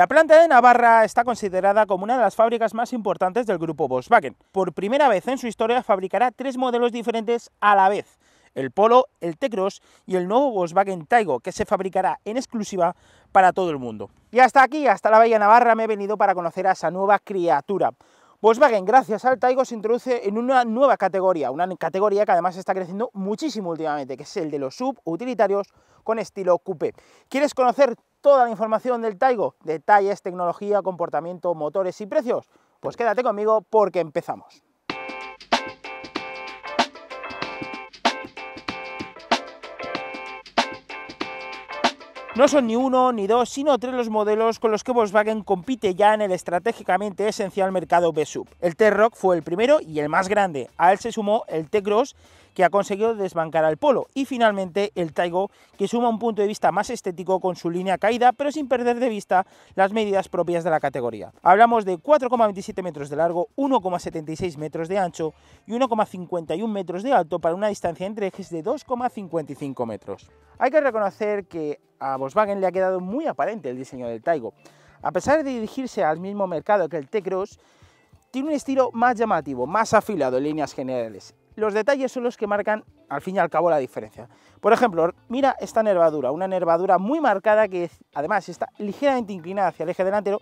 La planta de Navarra está considerada como una de las fábricas más importantes del grupo Volkswagen. Por primera vez en su historia fabricará tres modelos diferentes a la vez, el Polo, el T-Cross y el nuevo Volkswagen Taigo, que se fabricará en exclusiva para todo el mundo. Y hasta aquí, hasta la Bahía Navarra, me he venido para conocer a esa nueva criatura. Volkswagen, gracias al Taigo, se introduce en una nueva categoría, una categoría que además está creciendo muchísimo últimamente, que es el de los subutilitarios con estilo coupé. ¿Quieres conocer toda la información del Taigo, detalles, tecnología, comportamiento, motores y precios. Pues quédate conmigo porque empezamos. No son ni uno ni dos, sino tres los modelos con los que Volkswagen compite ya en el estratégicamente esencial mercado B-Sub. El T-Rock fue el primero y el más grande. A él se sumó el T-Cross que ha conseguido desbancar al Polo. Y finalmente el Taigo, que suma un punto de vista más estético con su línea caída, pero sin perder de vista las medidas propias de la categoría. Hablamos de 4,27 metros de largo, 1,76 metros de ancho y 1,51 metros de alto para una distancia entre ejes de 2,55 metros. Hay que reconocer que a Volkswagen le ha quedado muy aparente el diseño del Taigo. A pesar de dirigirse al mismo mercado que el T-Cross, tiene un estilo más llamativo, más afilado en líneas generales. Los detalles son los que marcan, al fin y al cabo, la diferencia. Por ejemplo, mira esta nervadura, una nervadura muy marcada que además está ligeramente inclinada hacia el eje delantero,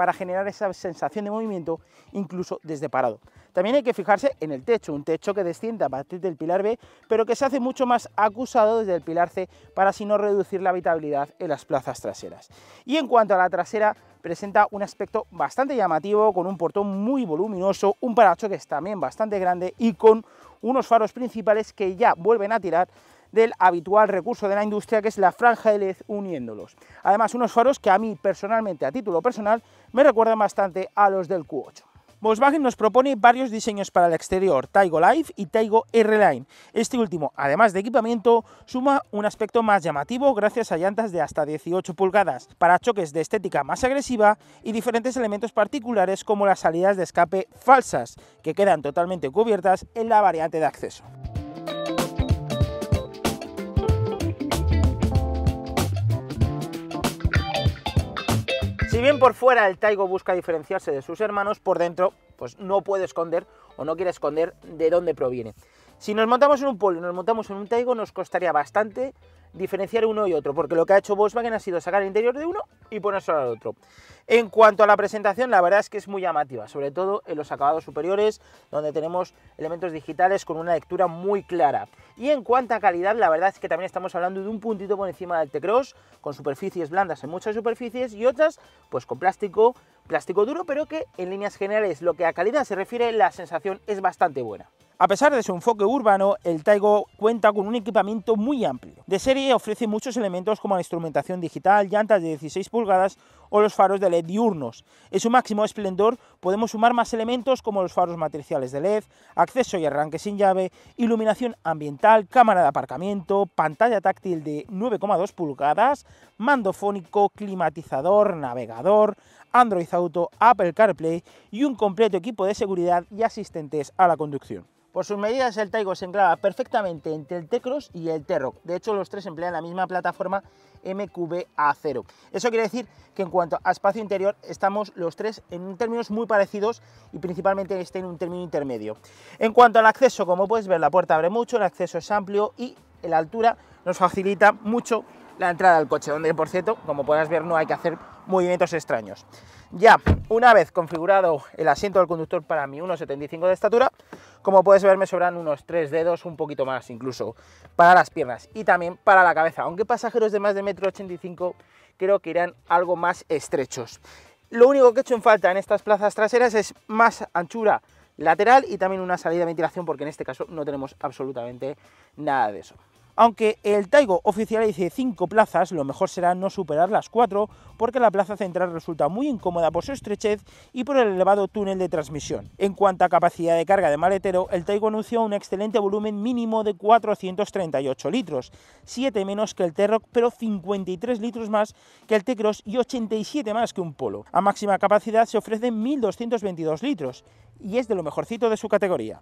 para generar esa sensación de movimiento incluso desde parado. También hay que fijarse en el techo, un techo que desciende a partir del pilar B, pero que se hace mucho más acusado desde el pilar C para así no reducir la habitabilidad en las plazas traseras. Y en cuanto a la trasera, presenta un aspecto bastante llamativo, con un portón muy voluminoso, un paracho que es también bastante grande y con unos faros principales que ya vuelven a tirar del habitual recurso de la industria que es la franja de LED uniéndolos. Además unos faros que a mí personalmente, a título personal, me recuerdan bastante a los del Q8. Volkswagen nos propone varios diseños para el exterior, Taigo Life y Taigo R-Line. Este último, además de equipamiento, suma un aspecto más llamativo gracias a llantas de hasta 18 pulgadas, para choques de estética más agresiva y diferentes elementos particulares como las salidas de escape falsas, que quedan totalmente cubiertas en la variante de acceso. por fuera el Taigo busca diferenciarse de sus hermanos, por dentro pues no puede esconder o no quiere esconder de dónde proviene. Si nos montamos en un polo y nos montamos en un Taigo nos costaría bastante diferenciar uno y otro, porque lo que ha hecho Volkswagen ha sido sacar el interior de uno y ponerse al otro. En cuanto a la presentación, la verdad es que es muy llamativa, sobre todo en los acabados superiores, donde tenemos elementos digitales con una lectura muy clara. Y en cuanto a calidad, la verdad es que también estamos hablando de un puntito por encima del T-Cross, con superficies blandas en muchas superficies y otras pues con plástico, plástico duro, pero que en líneas generales, lo que a calidad se refiere, la sensación es bastante buena. A pesar de su enfoque urbano, el Taigo cuenta con un equipamiento muy amplio. De serie ofrece muchos elementos como la instrumentación digital, llantas de 16 pulgadas o los faros de LED diurnos. En su máximo esplendor podemos sumar más elementos como los faros matriciales de LED, acceso y arranque sin llave, iluminación ambiental, cámara de aparcamiento, pantalla táctil de 9,2 pulgadas, mando fónico, climatizador, navegador, Android Auto, Apple CarPlay y un completo equipo de seguridad y asistentes a la conducción. Por sus medidas, el Taigo se enclava perfectamente entre el t y el Terro. De hecho, los tres emplean la misma plataforma MQB-A0. Eso quiere decir que en cuanto a espacio interior, estamos los tres en términos muy parecidos y principalmente este en un término intermedio. En cuanto al acceso, como puedes ver, la puerta abre mucho, el acceso es amplio y la altura nos facilita mucho la entrada al coche, donde por cierto, como podrás ver, no hay que hacer movimientos extraños. Ya, una vez configurado el asiento del conductor para mi 1,75 de estatura, como puedes ver me sobran unos tres dedos, un poquito más incluso, para las piernas y también para la cabeza, aunque pasajeros de más de 1,85m creo que irán algo más estrechos. Lo único que he hecho en falta en estas plazas traseras es más anchura lateral y también una salida de ventilación porque en este caso no tenemos absolutamente nada de eso. Aunque el Taigo dice 5 plazas, lo mejor será no superar las 4 porque la plaza central resulta muy incómoda por su estrechez y por el elevado túnel de transmisión. En cuanto a capacidad de carga de maletero, el Taigo anunció un excelente volumen mínimo de 438 litros, 7 menos que el t rock pero 53 litros más que el T-Cross y 87 más que un Polo. A máxima capacidad se ofrecen 1.222 litros y es de lo mejorcito de su categoría.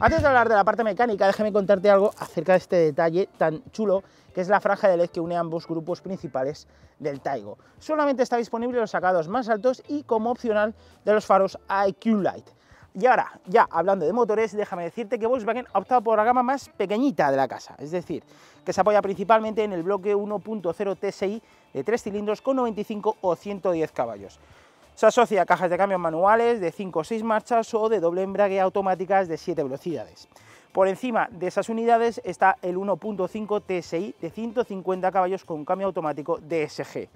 Antes de hablar de la parte mecánica, déjame contarte algo acerca de este detalle tan chulo, que es la franja de LED que une ambos grupos principales del Taigo. Solamente está disponible en los sacados más altos y como opcional de los faros IQ Light. Y ahora, ya hablando de motores, déjame decirte que Volkswagen ha optado por la gama más pequeñita de la casa, es decir, que se apoya principalmente en el bloque 1.0 TSI de 3 cilindros con 95 o 110 caballos. Se asocia a cajas de cambios manuales de 5 o 6 marchas o de doble embrague automáticas de 7 velocidades. Por encima de esas unidades está el 1.5 TSI de 150 caballos con cambio automático DSG.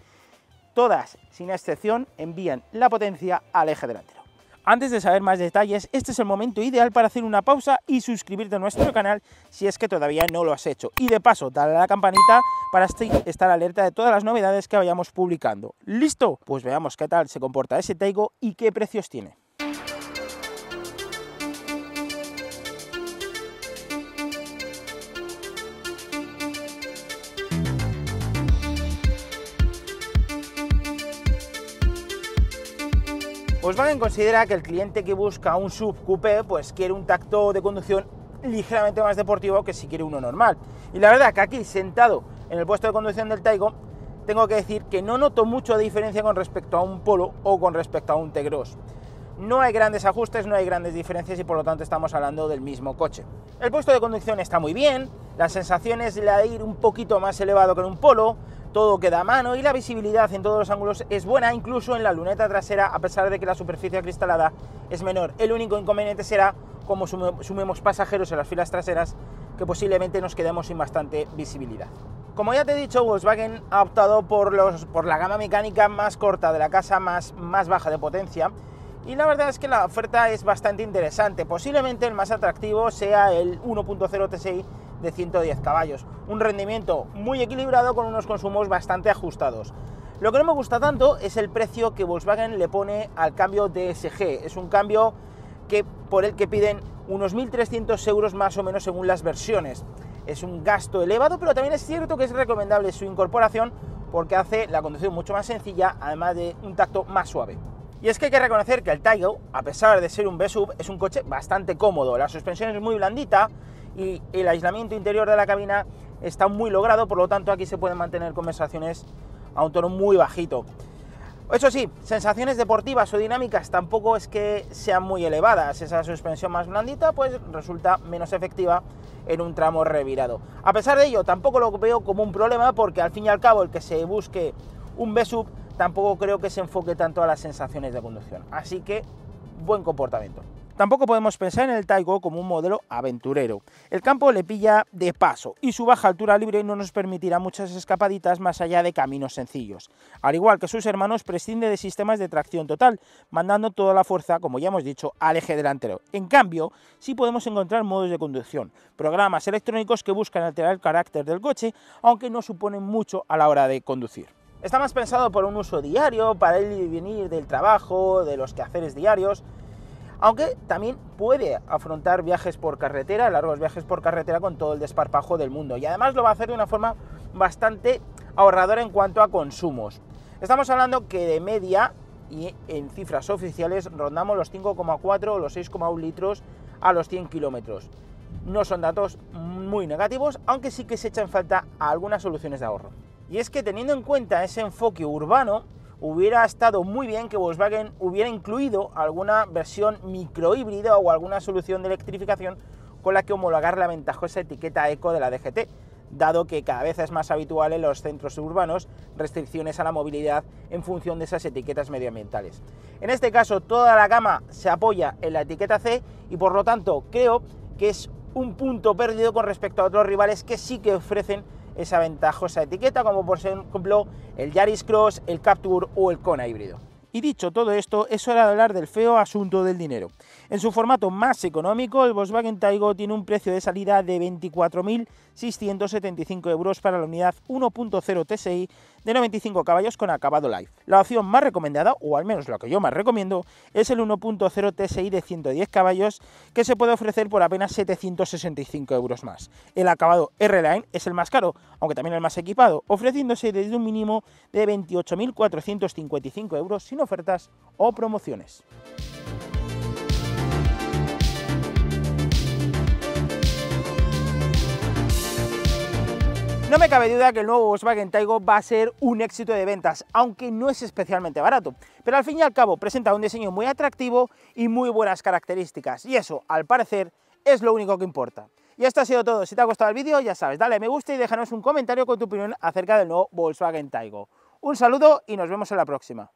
Todas, sin excepción, envían la potencia al eje delantero. Antes de saber más detalles, este es el momento ideal para hacer una pausa y suscribirte a nuestro canal si es que todavía no lo has hecho. Y de paso, dale a la campanita para estar alerta de todas las novedades que vayamos publicando. ¿Listo? Pues veamos qué tal se comporta ese Taigo y qué precios tiene. Pues Volkswagen considera que el cliente que busca un sub coupé pues quiere un tacto de conducción ligeramente más deportivo que si quiere uno normal. Y la verdad que aquí sentado en el puesto de conducción del Taigo tengo que decir que no noto mucho diferencia con respecto a un Polo o con respecto a un Tegros No hay grandes ajustes, no hay grandes diferencias y por lo tanto estamos hablando del mismo coche. El puesto de conducción está muy bien, la sensación es la de ir un poquito más elevado que en un Polo, todo queda a mano y la visibilidad en todos los ángulos es buena, incluso en la luneta trasera, a pesar de que la superficie acristalada es menor. El único inconveniente será, como sumemos pasajeros en las filas traseras, que posiblemente nos quedemos sin bastante visibilidad. Como ya te he dicho, Volkswagen ha optado por, los, por la gama mecánica más corta de la casa, más, más baja de potencia, y la verdad es que la oferta es bastante interesante. Posiblemente el más atractivo sea el 1.0 TSI de 110 caballos. Un rendimiento muy equilibrado con unos consumos bastante ajustados. Lo que no me gusta tanto es el precio que Volkswagen le pone al cambio DSG. Es un cambio que, por el que piden unos 1.300 euros más o menos según las versiones. Es un gasto elevado, pero también es cierto que es recomendable su incorporación porque hace la conducción mucho más sencilla, además de un tacto más suave. Y es que hay que reconocer que el Taigo, a pesar de ser un B-Sub, es un coche bastante cómodo. La suspensión es muy blandita y el aislamiento interior de la cabina está muy logrado, por lo tanto aquí se pueden mantener conversaciones a un tono muy bajito. Eso sí, sensaciones deportivas o dinámicas tampoco es que sean muy elevadas. Esa suspensión más blandita pues resulta menos efectiva en un tramo revirado. A pesar de ello, tampoco lo veo como un problema porque al fin y al cabo el que se busque un B-Sub tampoco creo que se enfoque tanto a las sensaciones de conducción. Así que buen comportamiento. Tampoco podemos pensar en el Taigo como un modelo aventurero. El campo le pilla de paso y su baja altura libre no nos permitirá muchas escapaditas más allá de caminos sencillos. Al igual que sus hermanos, prescinde de sistemas de tracción total, mandando toda la fuerza, como ya hemos dicho, al eje delantero. En cambio, sí podemos encontrar modos de conducción, programas electrónicos que buscan alterar el carácter del coche, aunque no suponen mucho a la hora de conducir. Está más pensado por un uso diario, para ir y venir del trabajo, de los quehaceres diarios, aunque también puede afrontar viajes por carretera, largos viajes por carretera con todo el desparpajo del mundo. Y además lo va a hacer de una forma bastante ahorradora en cuanto a consumos. Estamos hablando que de media y en cifras oficiales rondamos los 5,4 o los 6,1 litros a los 100 kilómetros. No son datos muy negativos, aunque sí que se echan falta algunas soluciones de ahorro. Y es que teniendo en cuenta ese enfoque urbano, hubiera estado muy bien que Volkswagen hubiera incluido alguna versión microhíbrida o alguna solución de electrificación con la que homologar la ventajosa etiqueta eco de la DGT, dado que cada vez es más habitual en los centros urbanos restricciones a la movilidad en función de esas etiquetas medioambientales. En este caso, toda la gama se apoya en la etiqueta C y por lo tanto creo que es un punto perdido con respecto a otros rivales que sí que ofrecen esa ventajosa etiqueta, como por ejemplo el Yaris Cross, el Captur o el Kona híbrido. Y dicho todo esto, es hora de hablar del feo asunto del dinero. En su formato más económico, el Volkswagen Taigo tiene un precio de salida de 24.675 euros para la unidad 1.0 TSI de 95 caballos con acabado Life. La opción más recomendada, o al menos lo que yo más recomiendo, es el 1.0 TSI de 110 caballos que se puede ofrecer por apenas 765 euros más. El acabado R-Line es el más caro, aunque también el más equipado, ofreciéndose desde un mínimo de 28.455 euros, ofertas o promociones. No me cabe duda que el nuevo Volkswagen Taigo va a ser un éxito de ventas, aunque no es especialmente barato, pero al fin y al cabo presenta un diseño muy atractivo y muy buenas características, y eso, al parecer, es lo único que importa. Y esto ha sido todo, si te ha gustado el vídeo ya sabes, dale me gusta y déjanos un comentario con tu opinión acerca del nuevo Volkswagen Taigo. Un saludo y nos vemos en la próxima.